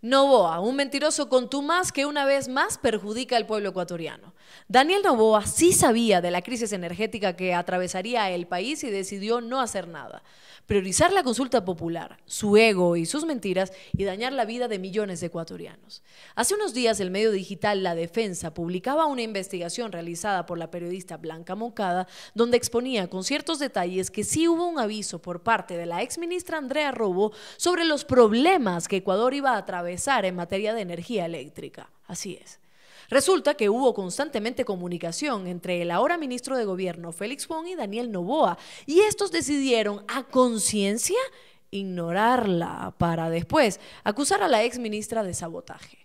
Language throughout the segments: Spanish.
Novoa, un mentiroso con más que una vez más perjudica al pueblo ecuatoriano. Daniel Novoa sí sabía de la crisis energética que atravesaría el país y decidió no hacer nada. Priorizar la consulta popular, su ego y sus mentiras y dañar la vida de millones de ecuatorianos. Hace unos días el medio digital La Defensa publicaba una investigación realizada por la periodista Blanca Moncada donde exponía con ciertos detalles que sí hubo un aviso por parte de la exministra Andrea Robo sobre los problemas que Ecuador iba a atravesar en materia de energía eléctrica. Así es. Resulta que hubo constantemente comunicación entre el ahora ministro de Gobierno Félix Juan y Daniel Novoa, y estos decidieron a conciencia ignorarla para después acusar a la ex ministra de sabotaje.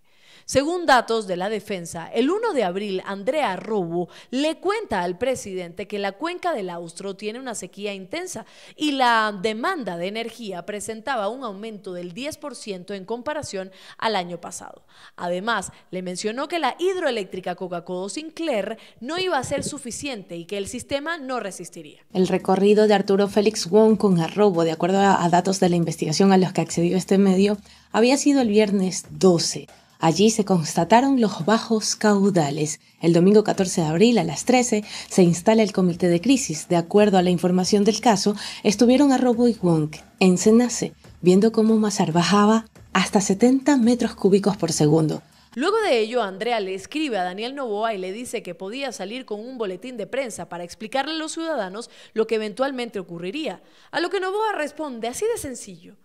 Según datos de la defensa, el 1 de abril Andrea Robo le cuenta al presidente que la cuenca del Austro tiene una sequía intensa y la demanda de energía presentaba un aumento del 10% en comparación al año pasado. Además, le mencionó que la hidroeléctrica Coca-Cola Sinclair no iba a ser suficiente y que el sistema no resistiría. El recorrido de Arturo Félix Wong con Arrobo, de acuerdo a datos de la investigación a los que accedió este medio, había sido el viernes 12. Allí se constataron los bajos caudales. El domingo 14 de abril a las 13 se instala el comité de crisis. De acuerdo a la información del caso, estuvieron a Robo y Wonk en Senace, viendo cómo Mazar bajaba hasta 70 metros cúbicos por segundo. Luego de ello, Andrea le escribe a Daniel Novoa y le dice que podía salir con un boletín de prensa para explicarle a los ciudadanos lo que eventualmente ocurriría. A lo que Novoa responde así de sencillo.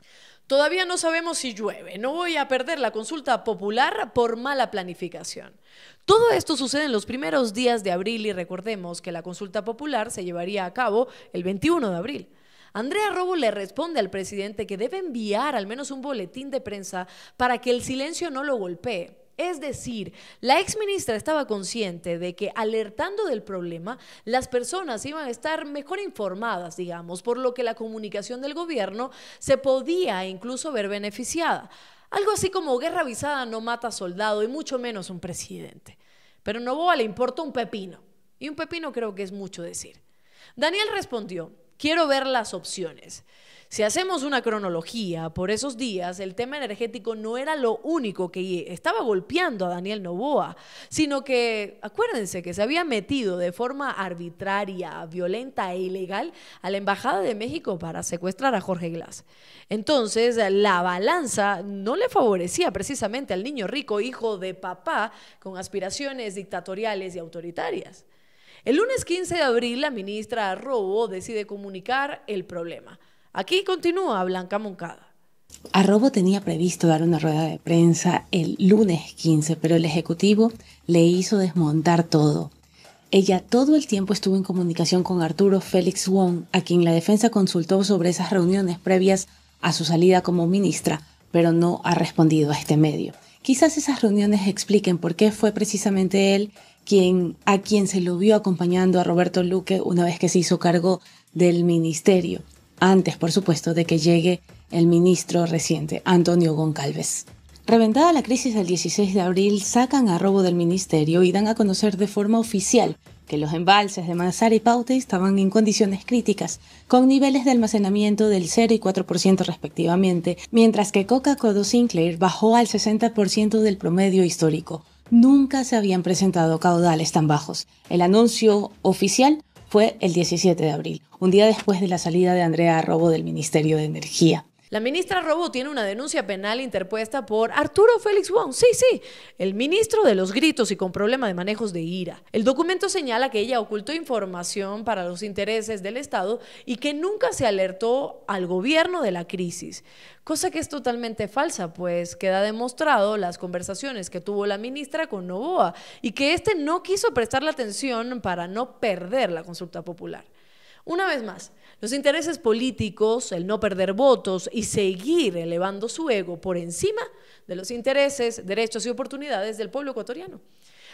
Todavía no sabemos si llueve. No voy a perder la consulta popular por mala planificación. Todo esto sucede en los primeros días de abril y recordemos que la consulta popular se llevaría a cabo el 21 de abril. Andrea Robo le responde al presidente que debe enviar al menos un boletín de prensa para que el silencio no lo golpee. Es decir, la ex ministra estaba consciente de que alertando del problema, las personas iban a estar mejor informadas, digamos, por lo que la comunicación del gobierno se podía incluso ver beneficiada. Algo así como guerra avisada no mata soldado y mucho menos un presidente. Pero Novoa le importa un pepino. Y un pepino creo que es mucho decir. Daniel respondió, quiero ver las opciones. Si hacemos una cronología por esos días, el tema energético no era lo único que estaba golpeando a Daniel Novoa, sino que, acuérdense que se había metido de forma arbitraria, violenta e ilegal a la Embajada de México para secuestrar a Jorge Glass. Entonces, la balanza no le favorecía precisamente al niño rico, hijo de papá, con aspiraciones dictatoriales y autoritarias. El lunes 15 de abril, la ministra Robo decide comunicar el problema. Aquí continúa Blanca Moncada. Arrobo tenía previsto dar una rueda de prensa el lunes 15, pero el Ejecutivo le hizo desmontar todo. Ella todo el tiempo estuvo en comunicación con Arturo Félix Wong, a quien la defensa consultó sobre esas reuniones previas a su salida como ministra, pero no ha respondido a este medio. Quizás esas reuniones expliquen por qué fue precisamente él quien, a quien se lo vio acompañando a Roberto Luque una vez que se hizo cargo del ministerio antes, por supuesto, de que llegue el ministro reciente, Antonio Goncalves. Reventada la crisis del 16 de abril, sacan a robo del ministerio y dan a conocer de forma oficial que los embalses de Manzara y Paute estaban en condiciones críticas, con niveles de almacenamiento del 0 y 4% respectivamente, mientras que Coca-Cola Sinclair bajó al 60% del promedio histórico. Nunca se habían presentado caudales tan bajos. El anuncio oficial fue el 17 de abril, un día después de la salida de Andrea Robo del Ministerio de Energía. La ministra Robo tiene una denuncia penal interpuesta por Arturo Félix Wong, sí, sí, el ministro de los gritos y con problema de manejos de ira. El documento señala que ella ocultó información para los intereses del Estado y que nunca se alertó al gobierno de la crisis, cosa que es totalmente falsa, pues queda demostrado las conversaciones que tuvo la ministra con Novoa y que éste no quiso prestar la atención para no perder la consulta popular. Una vez más, los intereses políticos, el no perder votos y seguir elevando su ego por encima de los intereses, derechos y oportunidades del pueblo ecuatoriano.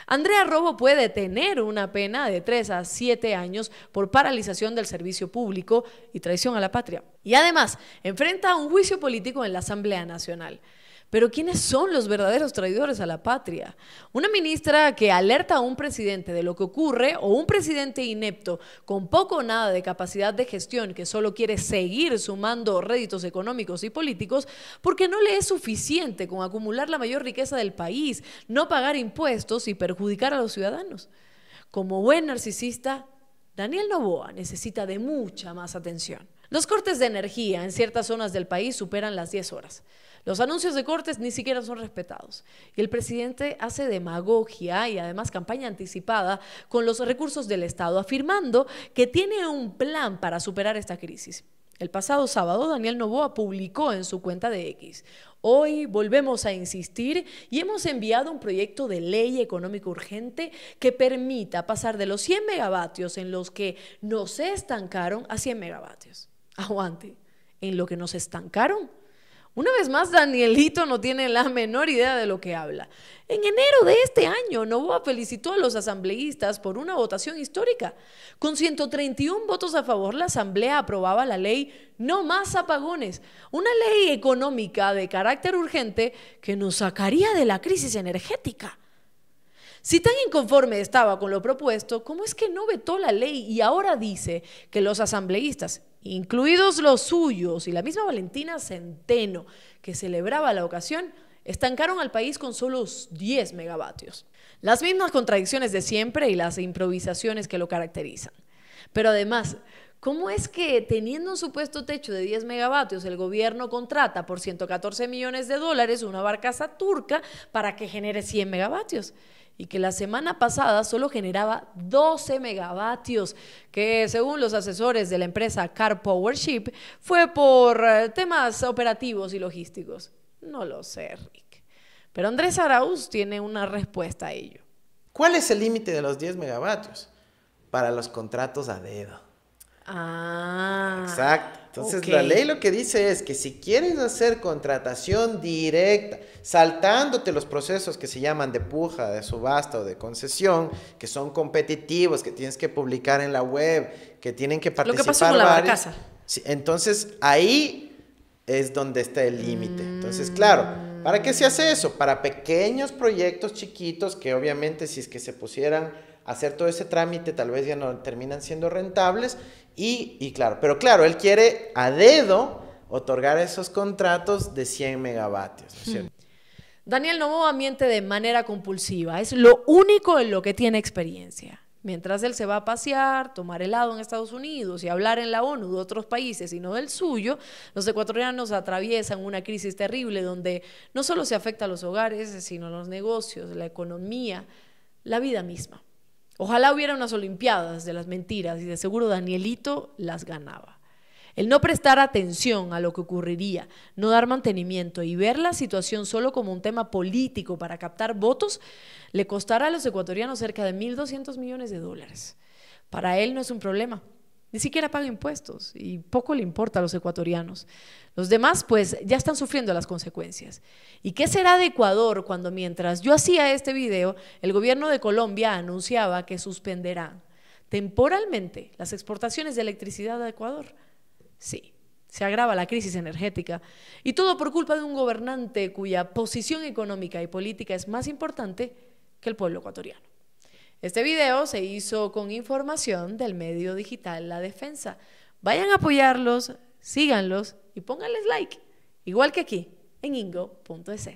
Andrea Robo puede tener una pena de 3 a 7 años por paralización del servicio público y traición a la patria. Y además, enfrenta un juicio político en la Asamblea Nacional. Pero ¿quiénes son los verdaderos traidores a la patria? Una ministra que alerta a un presidente de lo que ocurre o un presidente inepto con poco o nada de capacidad de gestión que solo quiere seguir sumando réditos económicos y políticos porque no le es suficiente con acumular la mayor riqueza del país, no pagar impuestos y perjudicar a los ciudadanos. Como buen narcisista, Daniel Novoa necesita de mucha más atención. Los cortes de energía en ciertas zonas del país superan las 10 horas. Los anuncios de cortes ni siquiera son respetados. Y el presidente hace demagogia y además campaña anticipada con los recursos del Estado, afirmando que tiene un plan para superar esta crisis. El pasado sábado, Daniel Novoa publicó en su cuenta de X. Hoy volvemos a insistir y hemos enviado un proyecto de ley económico urgente que permita pasar de los 100 megavatios en los que nos estancaron a 100 megavatios. Aguante, en lo que nos estancaron una vez más, Danielito no tiene la menor idea de lo que habla. En enero de este año, Novoa felicitó a los asambleístas por una votación histórica. Con 131 votos a favor, la Asamblea aprobaba la ley No más apagones, una ley económica de carácter urgente que nos sacaría de la crisis energética. Si tan inconforme estaba con lo propuesto, ¿cómo es que no vetó la ley y ahora dice que los asambleístas, incluidos los suyos, y la misma Valentina Centeno, que celebraba la ocasión, estancaron al país con solo 10 megavatios. Las mismas contradicciones de siempre y las improvisaciones que lo caracterizan. Pero además, ¿cómo es que teniendo un supuesto techo de 10 megavatios, el gobierno contrata por 114 millones de dólares una barcaza turca para que genere 100 megavatios? y que la semana pasada solo generaba 12 megavatios, que según los asesores de la empresa Car Powership fue por eh, temas operativos y logísticos. No lo sé, Rick. Pero Andrés Arauz tiene una respuesta a ello. ¿Cuál es el límite de los 10 megavatios? Para los contratos a dedo. Ah. Exacto. Entonces la ley lo que dice es que si quieres hacer contratación directa, saltándote los procesos que se llaman de puja, de subasta o de concesión, que son competitivos, que tienes que publicar en la web, que tienen que participar. Lo la entonces ahí es donde está el límite. Entonces, claro, ¿para qué se hace eso? Para pequeños proyectos chiquitos que obviamente si es que se pusieran hacer todo ese trámite, tal vez ya no terminan siendo rentables y, claro, pero claro, él quiere a dedo otorgar esos contratos de 100 megavatios. ¿no hmm. Daniel miente de manera compulsiva, es lo único en lo que tiene experiencia. Mientras él se va a pasear, tomar helado en Estados Unidos y hablar en la ONU de otros países y no del suyo, los ecuatorianos atraviesan una crisis terrible donde no solo se afecta a los hogares, sino a los negocios, la economía, la vida misma. Ojalá hubiera unas Olimpiadas de las mentiras y de seguro Danielito las ganaba. El no prestar atención a lo que ocurriría, no dar mantenimiento y ver la situación solo como un tema político para captar votos, le costará a los ecuatorianos cerca de 1.200 millones de dólares. Para él no es un problema, ni siquiera paga impuestos y poco le importa a los ecuatorianos. Los demás, pues, ya están sufriendo las consecuencias. ¿Y qué será de Ecuador cuando mientras yo hacía este video, el gobierno de Colombia anunciaba que suspenderá temporalmente las exportaciones de electricidad a Ecuador? Sí se agrava la crisis energética. Y todo por culpa de un gobernante cuya posición económica y política es más importante que el pueblo ecuatoriano. Este video se hizo con información del medio digital La Defensa. Vayan a apoyarlos, síganlos y pónganles like, igual que aquí en ingo.es.